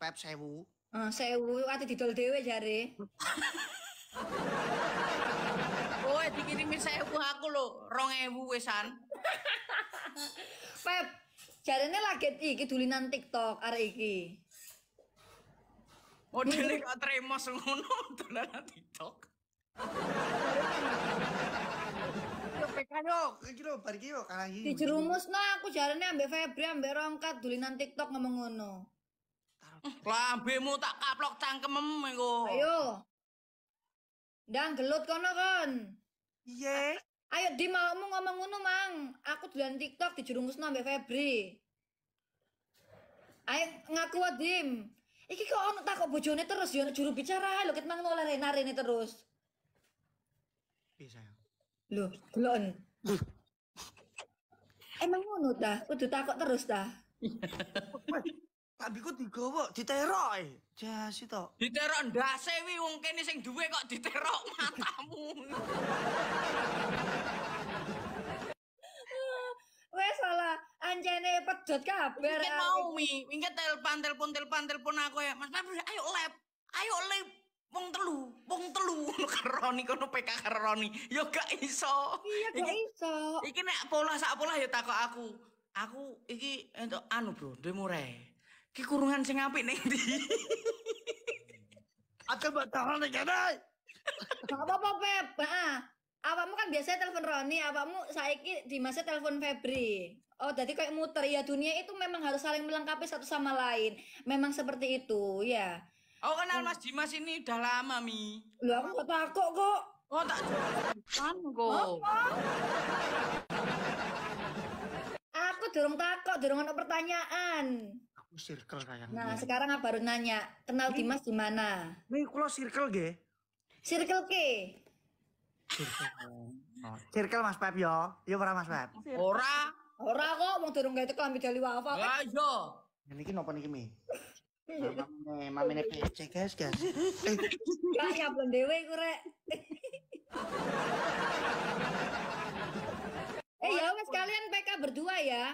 pep sewu. Uh, sewu ati didol dhewe jare. Kowe dikirimi sewu aku lho, ewu wesan. pep, jarene lagi iki dulinan TikTok are iki. Modele kok tremo ngono dolanan TikTok. Yo pekan yo, iki lho bar iki yo kalah Dijerumusno aku jarene ambek Febri ambek Rongkat dulinan TikTok ngomong ngono. Lambemu tak kaplok cangkemem engko. Ayo. Ndang gelut kono kon. iye, Ayo di mau ngomong ngono, Mang. Aku dolan TikTok di dijerumusno mbek Febri. Ayo ngaku wae, Dim. Iki kok ono takok bojone terus ya juru bicara lho ket mang oleh Rena rene terus. Bisa. Lho, gelon. Emang ngono ta? Kudu takok terus ta? Pak Biku digowo, diterok e. Eh. Jas to. Diterok ndase wi wong kene sing duwe kok diterok matamu. Wes salah, anjene pedot kabar. Mungkin mau mi, mungkin telepon telepon telepon telepon aku ya. Mas Pak, ayo lep, Ayo lep, Wong telu, wong telu Roni kono PK Roni. Ya gak iso. Iya gak iso. Iki nek pola sak pola ya takok aku. Aku iki entuk anu, Bro, duwe mureh kekurungan sing apik ning ndi? Aku bakalan nek kene. Apa-apa, Pep. Heeh. Awakmu kan biasanya telepon Roni, awakmu saiki di masa telepon Febri. Oh, jadi kayak muter ya dunia itu memang harus saling melengkapi satu sama lain. Memang seperti itu, ya. Oh, kenal Mas Dimas ini udah lama, Mi. Lu aku kok takut kok. Oh, tak kan kok. Aku dorong takut, dorongan pertanyaan circle kayaknya. Nah, gue. sekarang apa baru nanya, kenal Dimas di mana? Ini kalau circle ge. Circle K. Circle. Oh. Circle Mas Pep yo. Yo ora Mas Pep. Ora. Ora kok mau durung gawe teko ambil jali wafa. Lah iya. Ini kini nopo niki mi? Mamene, mamene PC guys, guys. Gak eh. ya belum dewe ku rek. Eh ya wes kalian PK berdua ya.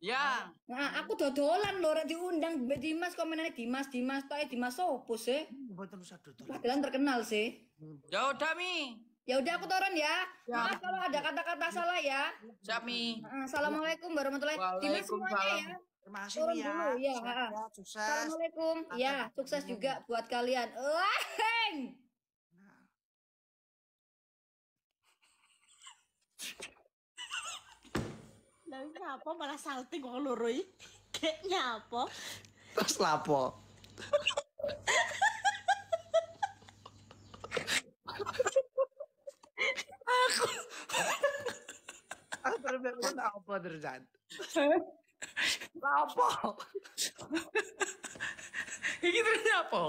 Ya. Nah, aku dodolan lho ora diundang Mbak Dimas kok menene Dimas Dimas tok eh, Dimas sopo sih? Hmm, mboten usah dodolan. Padahal terkenal sih. Ya udah Mi. Ya udah aku turun ya. ya. Maaf kalau ada kata-kata salah ya. Siap Mi. Ah, assalamualaikum warahmatullahi wabarakatuh. Dimas semuanya ya. Terima kasih Turun ya. Dulu, ya. Sukses. Assalamualaikum. Ya, sukses juga buat kalian. Wah. Lah nyapa malah salting kok lurui iki. apa Terus lapo? aku aku bener-bener apa terjadi? Lapo? Iki terus nyapo?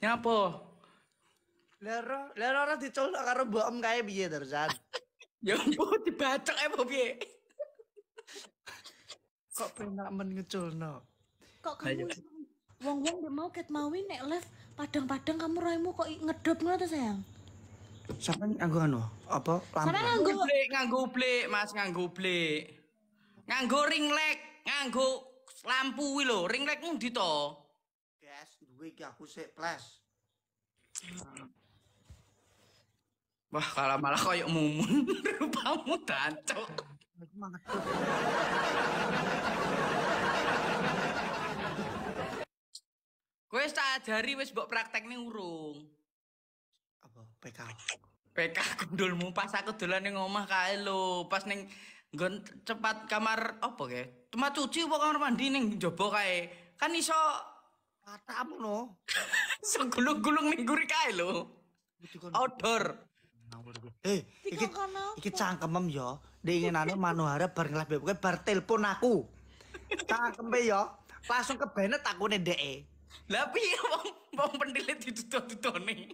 Nyapo? Lero, lero ora dicolok karo bom kae piye, Darzan? Ya mbok dibacok e piye? Kok penak men ngeculno? Kok nah, kamu iya. wong-wong dia mau ket mawi nek live padang-padang kamu raimu kok ngedop ngono to sayang? Sampe nganggo anu apa lampu? Sampe nganggo blik, nganggo blik, Mas nganggo blik. Nganggo ringlet, nganggo lampu ring lho, ringlet ngundi to? Gas duwe iki aku sik plus Wah, kalau malah koyok mumun rupamu dancuk. 我的妈！Gue sadari wis mbok praktekne urung. Apa PK? PK gundulmu pas aku dolan ning omah kae lho, pas ning nggon cepat kamar apa ge? tempat cuci apa kamar mandi ning njaba kae. Kan iso kata no. segulung gulung-gulung ning guri kae lho. Outdoor. Eh, iki iki cangkemem yo. Ya. diinginane manuhara bar ngelabeh kowe bar telepon aku. Cangkeme yo. Ya. Langsung ke kebenet takune ndeke. Lah tapi wong wong pendile didudon nih.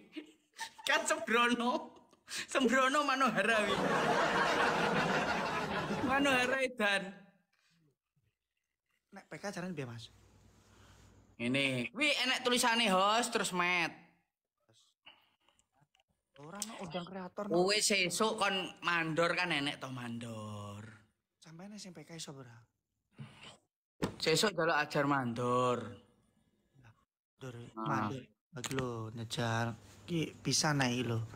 Kan sembrono. Sembrono manuhara kuwi. manuhara dan. Nek PK caranya biar Mas? Ini, wi enek tulisannya host terus met. Ora ana undang kreator. Kowe sesuk kon mandor kan enek to mandor. Sampeyan SMPK iso ora? Sesuk jalo ajar mandor. Mandor, ah. mandor. Lagi lo ngejar ki bisa naik lo.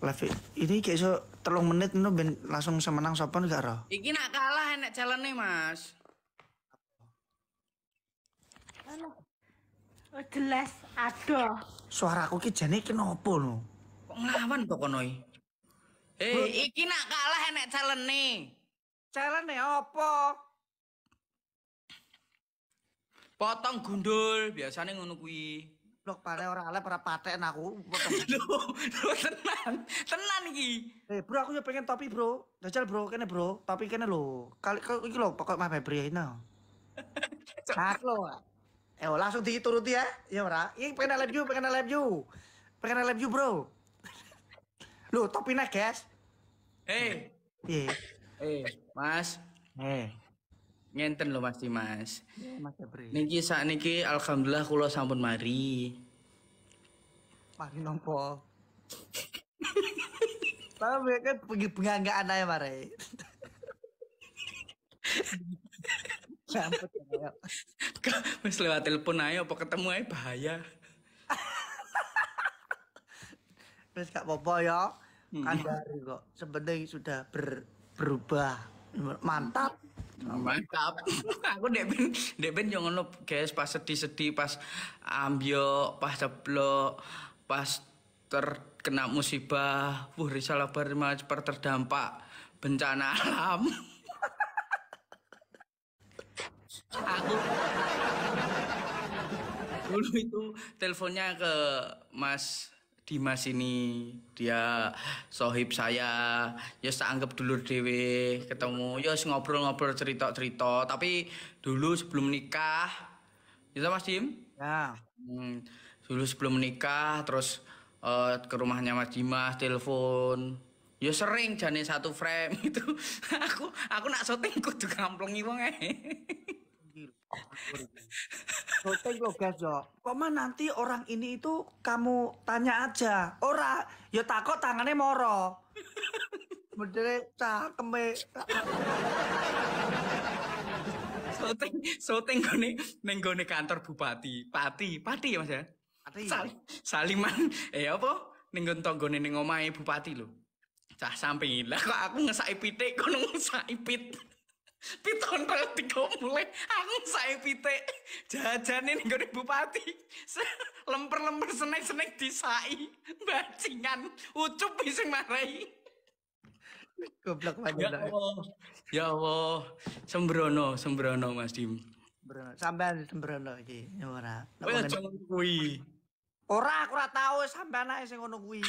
Live ini kayak so terlalu menit nu ben langsung semenang sopan gak roh. Iki nak kalah enak jalan nih mas. Halo. Jelas aduh. Suara ki jane ki nopo no. Kok ngelawan kok kono eh Eh, iki nak kalah enek calene. nih apa? Potong gundul, biasanya ngono kuwi. Blok pare ora alep ora paten aku. Lho, tenan. Tenan iki. Eh, bro aku yo pengen topi, Bro. Jajal, Bro, kene, Bro. Topi kene lho. Kali iki lho pokok mah bebri ya, no. Cak lo. Eh, oh, langsung dituruti ya. Ya ora. Ini pengen alep you, pengen alep you. Pengen alep you, Bro. Lu topi naik, guys. Eh. Eh. Eh, Mas. Eh. Ngenten lo pasti, Mas. dimas iya, mas Jabri. Niki saat niki alhamdulillah kula sampun mari. Mari nompo. Tapi kan pergi penganggaan aja mare. Sampai. ya. lewat telepon ayo apa ketemu aja bahaya. Terus gak apa-apa ya. Hmm. Kan baru kok. Sebenarnya sudah ber, berubah. Mantap. Mantap. aku ndek ben ndek ben yo guys pas sedih-sedih pas ambyo pas ceblok pas terkena musibah, wuh risal labar terdampak bencana alam. aku dulu itu teleponnya ke Mas Dimas ini dia sohib saya ya saya anggap dulur dewe ketemu ya ngobrol-ngobrol cerita-cerita tapi dulu sebelum nikah ya Mas Dim ya hmm, dulu sebelum menikah terus uh, ke rumahnya Mas Dimas telepon ya sering jane satu frame itu aku aku nak syuting kudu kamplung wong ae Voting lo gas yo. Kok mah nanti orang ini itu kamu tanya aja. Ora, ya takut tangannya moro. Mendere cakeme. Soting, soting gone ning gone kantor bupati. Pati, pati ya Mas ya. Pati. Ya? Sal, saliman eh apa? Ning nggon tanggone ning omahe bupati lho. Cah samping. Lah kok aku ngesaki pitik kono ngesaki pit. Piton tiga mulai aku saya pite jajanin gue bupati lemper-lemper senek-senek disai bacingan ucup bisa marai goblok banget ya Allah ya Allah sembrono sembrono Mas Dim sembrono sampean sembrono iki ya ora ora kuwi ora aku ora tau sampean ae sing ngono kuwi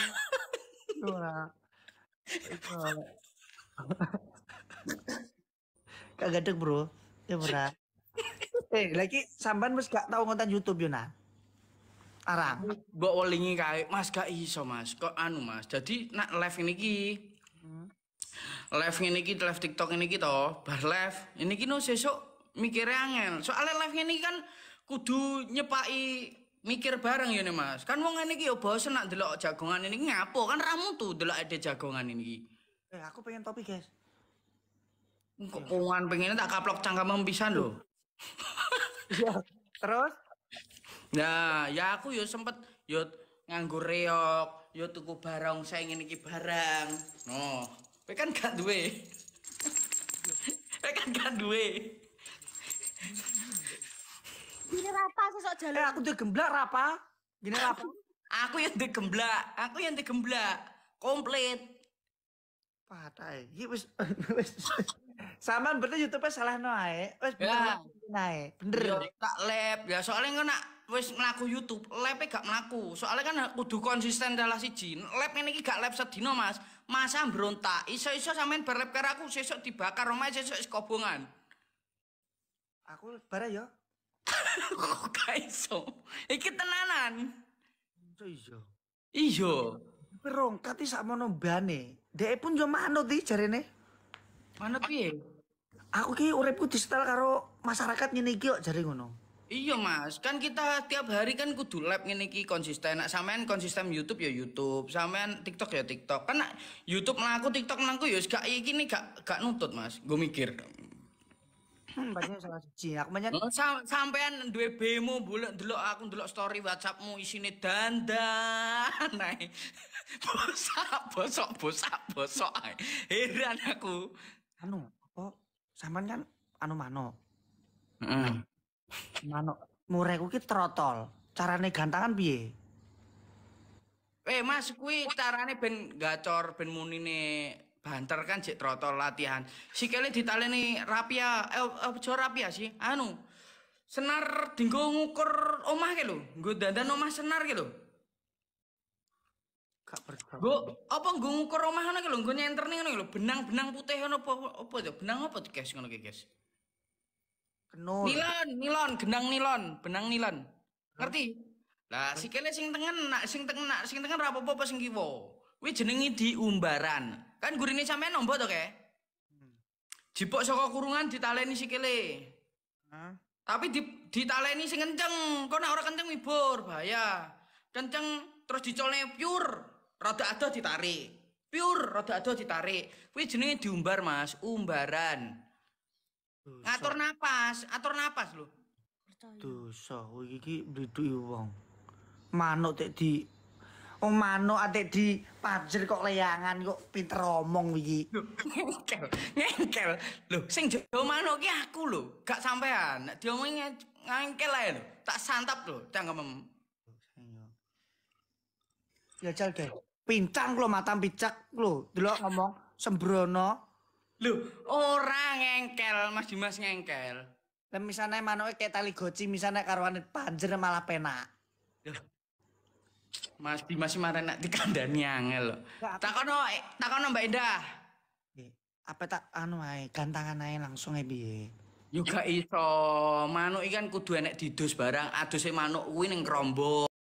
ora Gak gadeg bro. Ya murah. eh, lagi sampean mas gak tau nonton YouTube yo nah. Arang. Mbok welingi kaya Mas gak iso Mas. Kok anu Mas. Jadi nak live ini ki hmm. live ini ki live TikTok ini kita bar live ini ki no sesok mikirnya angel soalnya live ini kan kudu nyepai mikir bareng ya nih mas kan wong ini yo ya bosen nak delok jagongan ini ngapo kan ramu tuh delok ada jagongan ini eh aku pengen topi guys Kepungan pengennya tak kaplok cangkem pisan lho. ya, terus Nah, ya aku yo sempet yo nganggo reok, yo tuku barang saya ingin iki barang. No, kowe kan gak duwe. Kowe kan gak duwe. Gini rapa sesok jalan. Eh, aku udah gemblak rapa. Gini rapa. aku yang tuh gemblak, aku yang tuh gemblak. Komplit. Patah. wis Sama berarti YouTube-nya salah noai Wes bener ya. noai Bener. tak iya, lab ya soalnya nggak kan nak wes mlaku YouTube, lepe gak melaku Soalnya kan kudu konsisten si Jin Lab ini gak lab sedino, Mas. Masa berontak, iso-iso samain berlep karena aku sesok dibakar rumah sesok is kobongan. Aku bareng yo. Kok iso. Iki tenanan. Iso iso. Iya. iso iya. berongkat sih sama mbane. dia pun anu di cari nih Mana piye? Aku ki uripku disetel karo masyarakat ngene iki kok jare ngono. Iya mas, kan kita tiap hari kan kudu lab ngene iki konsisten. Nak sampean konsisten YouTube ya YouTube, sampean TikTok ya TikTok. Kan YouTube mlaku TikTok nangku, ya gak iki nih gak gak nuntut mas. Gue mikir. Hmm, banyak salah siji. Aku menyen Sam sampean dua bemo bulat dulu, aku dulu story WhatsAppmu isine dandan. Nah, bosak bosok bosak bosok. Heran aku anu apa saman kan anu mano mm. mano murai ku ki trotol carane gantangan biye. Eh Mas kui carane ben gacor ben muni nih banter kan cek trotol latihan. si Kelly ditaleni rapi ya, eh eh, rapi ya sih. Anu senar dinggo ngukur omah ke lo, gue dandan omah senar ke lo. Gue apa gue ngukur rumah ngono lho, gue nyenter nih ngono lho, benang-benang putih ngono apa apa itu? Benang apa tuh guys ngono guys? Kenur. Nilon, nilon, genang nilon, benang nilon. Ngerti? Lah sikile sing tengen nak sing tengen nak sing tengen ra apa-apa sing kiwa. Kuwi jenenge diumbaran. Kan gurine sampean nombo to, Kek? Hmm. Jipuk saka kurungan ditaleni sikile. Hah? Tapi di, ditaleni sing kenceng. Kok nek ora kenceng mibur, bahaya. Kenceng terus dicolne pure rada ada ditarik. Pure rada ada ditarik. Kuwi jenenge diumbar, Mas, umbaran. Ngatur napas, atur nafas lho. Dosa kuwi iki mriduki wong. Manuk tek di oh manuk atik di pajer kok leyangan kok pinter omong iki. Ngengkel, ngengkel. Lho, sing jowo manuk ki aku lho, gak sampean. Nek diomongi ngengkel ae lho. Tak santap lho, cangkemem. Ya jal ya, deh pincang lo mata picak lo dulu ngomong sembrono lu orang ngengkel mas dimas ngengkel dan misalnya mano e kayak tali goci misalnya karuan panjer e malah penak mas dimas marah nak dikandani angel lo takono eh, takono mbak indah apa tak anu ae gantangan ae langsung ae juga iso manuk ikan kudu enek didus barang si manuk kuwi ning krombong